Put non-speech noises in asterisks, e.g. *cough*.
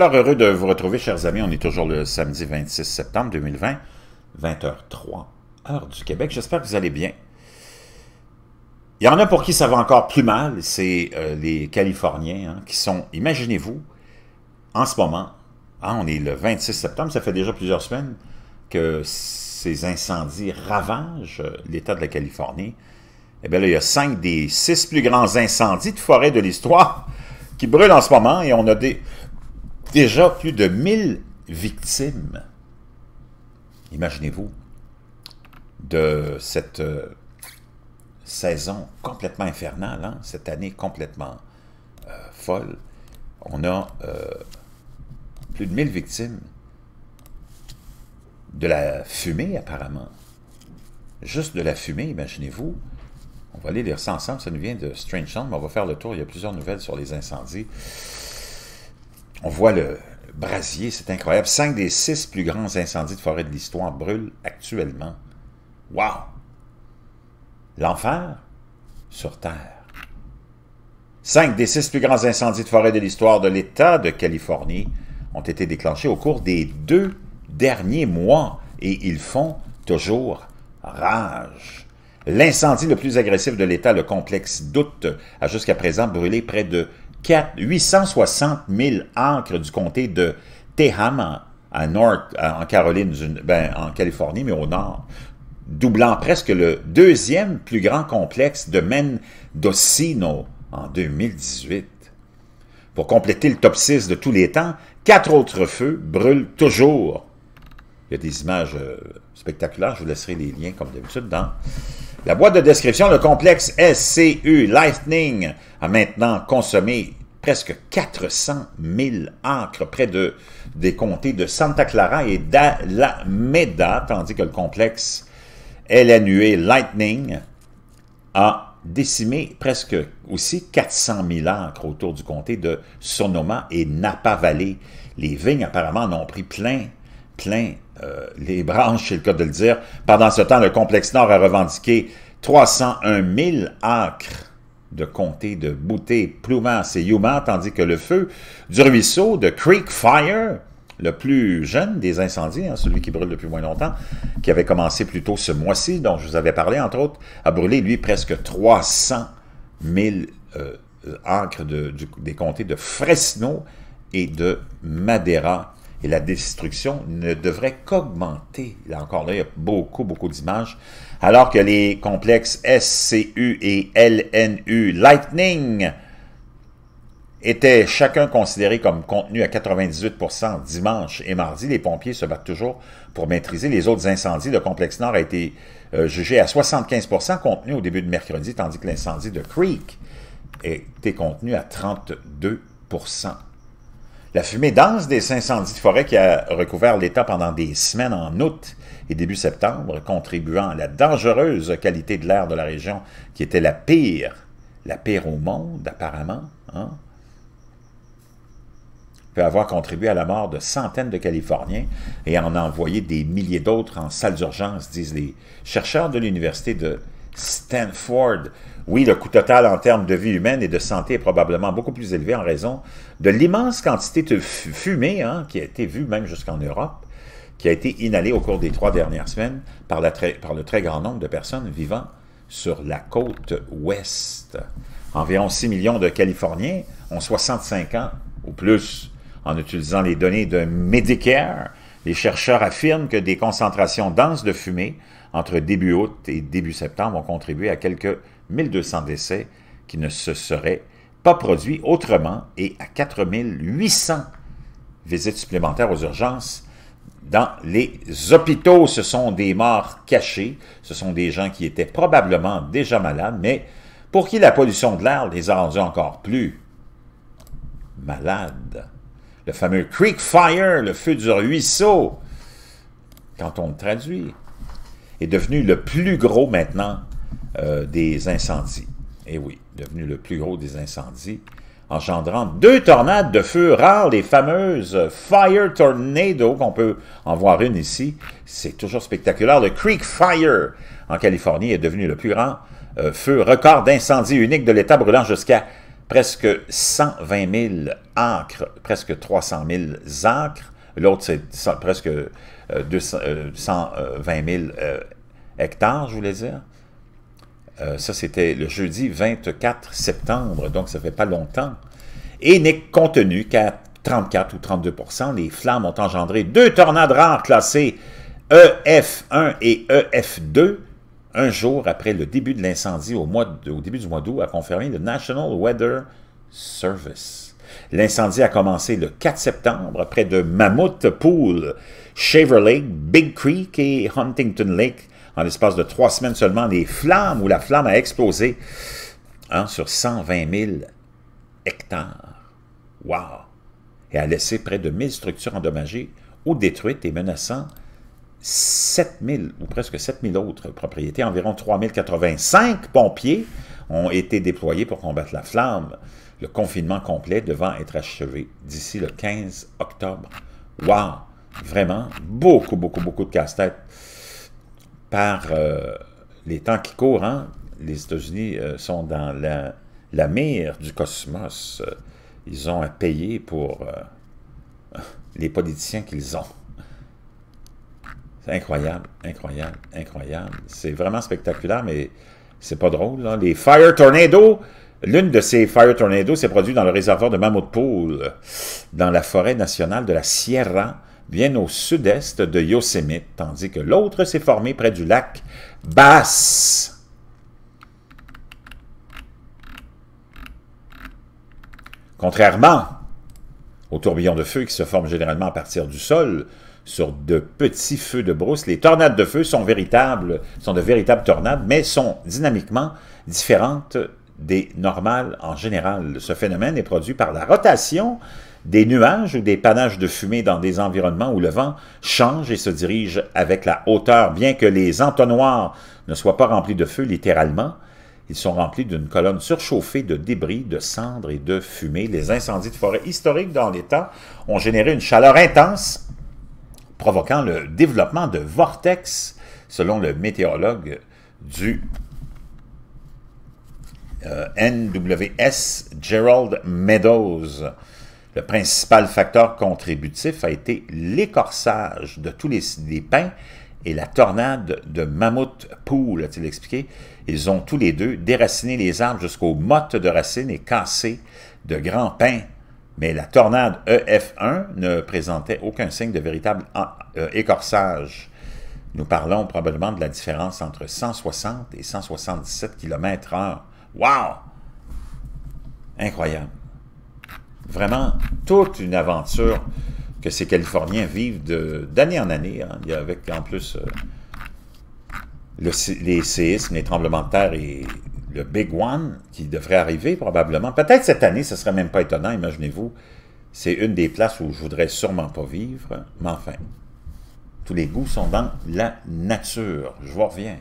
Alors, heureux de vous retrouver, chers amis. On est toujours le samedi 26 septembre 2020, 20h03, heure du Québec. J'espère que vous allez bien. Il y en a pour qui ça va encore plus mal, c'est euh, les Californiens hein, qui sont, imaginez-vous, en ce moment, hein, on est le 26 septembre, ça fait déjà plusieurs semaines que ces incendies ravagent euh, l'État de la Californie. Eh bien là, il y a cinq des six plus grands incendies de forêt de l'histoire qui brûlent en ce moment et on a des déjà plus de 1000 victimes, imaginez-vous, de cette euh, saison complètement infernale, hein, cette année complètement euh, folle. On a euh, plus de 1000 victimes de la fumée, apparemment. Juste de la fumée, imaginez-vous. On va aller lire ça ensemble, ça nous vient de Strange Sound, mais on va faire le tour. Il y a plusieurs nouvelles sur les incendies on voit le brasier, c'est incroyable. Cinq des six plus grands incendies de forêt de l'histoire brûlent actuellement. Wow! L'enfer sur Terre. Cinq des six plus grands incendies de forêt de l'histoire de l'État de Californie ont été déclenchés au cours des deux derniers mois et ils font toujours rage. L'incendie le plus agressif de l'État, le complexe Doute, a jusqu'à présent brûlé près de 860 000 ancres du comté de Teham en, en Caroline, ben, en Californie, mais au nord, doublant presque le deuxième plus grand complexe de Mendocino en 2018. Pour compléter le top 6 de tous les temps, quatre autres feux brûlent toujours. Il y a des images euh, spectaculaires, je vous laisserai les liens comme d'habitude dans la boîte de description, le complexe SCU Lightning a maintenant consommé presque 400 000 acres près de, des comtés de Santa Clara et d'Alameda, tandis que le complexe LNU Lightning a décimé presque aussi 400 000 acres autour du comté de Sonoma et Napa Valley. Les vignes apparemment en ont pris plein plein euh, les branches, c'est le cas de le dire. Pendant ce temps, le complexe Nord a revendiqué 301 000 acres de comtés de Bouté, Plumas et Yuma, tandis que le feu du ruisseau de Creek Fire, le plus jeune des incendies, hein, celui qui brûle depuis moins longtemps, qui avait commencé plus tôt ce mois-ci, dont je vous avais parlé, entre autres, a brûlé, lui, presque 300 000 euh, acres de, des comtés de Fresno et de Madeira et la destruction ne devrait qu'augmenter. Encore là, il y a beaucoup, beaucoup d'images. Alors que les complexes SCU et LNU Lightning étaient chacun considérés comme contenus à 98% dimanche et mardi, les pompiers se battent toujours pour maîtriser les autres incendies. Le complexe Nord a été euh, jugé à 75% contenu au début de mercredi, tandis que l'incendie de Creek était contenu à 32%. La fumée dense des incendies de forêt qui a recouvert l'État pendant des semaines en août et début septembre, contribuant à la dangereuse qualité de l'air de la région, qui était la pire, la pire au monde apparemment, hein, peut avoir contribué à la mort de centaines de Californiens et en envoyé des milliers d'autres en salle d'urgence, disent les chercheurs de l'Université de Stanford. Oui, le coût total en termes de vie humaine et de santé est probablement beaucoup plus élevé en raison de l'immense quantité de fumée hein, qui a été vue même jusqu'en Europe, qui a été inhalée au cours des trois dernières semaines par, par le très grand nombre de personnes vivant sur la côte ouest. Environ 6 millions de Californiens ont 65 ans ou plus. En utilisant les données de Medicare, les chercheurs affirment que des concentrations denses de fumée entre début août et début septembre ont contribué à quelques 1200 décès qui ne se seraient pas produits autrement et à 4800 visites supplémentaires aux urgences dans les hôpitaux. Ce sont des morts cachés, ce sont des gens qui étaient probablement déjà malades, mais pour qui la pollution de l'air les a rendus encore plus malades. Le fameux Creek Fire, le feu du ruisseau, quand on le traduit, est devenu le plus gros maintenant euh, des incendies. Et eh oui, devenu le plus gros des incendies, engendrant deux tornades de feu rares, les fameuses Fire Tornado, qu'on peut en voir une ici. C'est toujours spectaculaire. Le Creek Fire en Californie est devenu le plus grand euh, feu record d'incendie unique de l'État, brûlant jusqu'à presque 120 000 acres, presque 300 000 acres. L'autre, c'est presque 200, 120 000 hectares, je voulais dire. Euh, ça, c'était le jeudi 24 septembre, donc ça fait pas longtemps. Et n'est contenu qu'à 34 ou 32 les flammes ont engendré deux tornades rares classées EF1 et EF2 un jour après le début de l'incendie au, au début du mois d'août, a confirmé le National Weather Service. L'incendie a commencé le 4 septembre près de Mammoth Pool, Shaver Lake, Big Creek et Huntington Lake. En l'espace de trois semaines seulement, les flammes ou la flamme a explosé hein, sur 120 000 hectares. Wow! Et a laissé près de 1000 structures endommagées ou détruites et menaçant 7000 ou presque 7000 autres propriétés, environ 3085 pompiers ont été déployés pour combattre la flamme. Le confinement complet devant être achevé d'ici le 15 octobre. Waouh, Vraiment, beaucoup, beaucoup, beaucoup de casse-tête par euh, les temps qui courent. Hein? Les États-Unis euh, sont dans la, mire du cosmos. Euh, ils ont à payer pour *laughs* les politiciens qu'ils ont. C'est incroyable, incroyable, incroyable. C'est vraiment spectaculaire, mais c'est pas drôle, hein? Les Fire Tornado, l'une de ces Fire Tornado s'est produite dans le réservoir de Mammoth Pool, dans la forêt nationale de la Sierra, bien au sud-est de Yosemite, tandis que l'autre s'est formée près du lac Bass. Contrairement aux tourbillons de feu qui se forment généralement à partir du sol, sur de petits feux de brousse. Les tornades de feu sont véritables, sont de véritables tornades, mais sont dynamiquement différentes des normales en général. Ce phénomène est produit par la rotation des nuages ou des panaches de fumée dans des environnements où le vent change et se dirige avec la hauteur. Bien que les entonnoirs ne soient pas remplis de feu littéralement, ils sont remplis d'une colonne surchauffée de débris, de cendres et de fumée. Les incendies de forêt historiques dans l'État ont généré une chaleur intense provoquant le développement de vortex, selon le météorologue du euh, NWS Gerald Meadows. Le principal facteur contributif a été l'écorçage de tous les, pins et la tornade de Mammoth Pool, a-t-il expliqué. Ils ont tous les deux déraciné les arbres jusqu'aux mottes de racines et cassé de grands pins mais la Tornade EF1 ne présentait aucun signe de véritable euh, écorçage. Nous parlons probablement de la différence entre 160 et 177 km h Wow! Incroyable. Vraiment toute une aventure que ces Californiens vivent d'année en année. Hein. avec en plus euh, les séismes, les tremblements de terre et le Big One qui devrait arriver probablement. Peut-être cette année, ce serait même pas étonnant, imaginez-vous. C'est une des places où je voudrais sûrement pas vivre, mais enfin, tous les goûts sont dans la nature. Je vous reviens.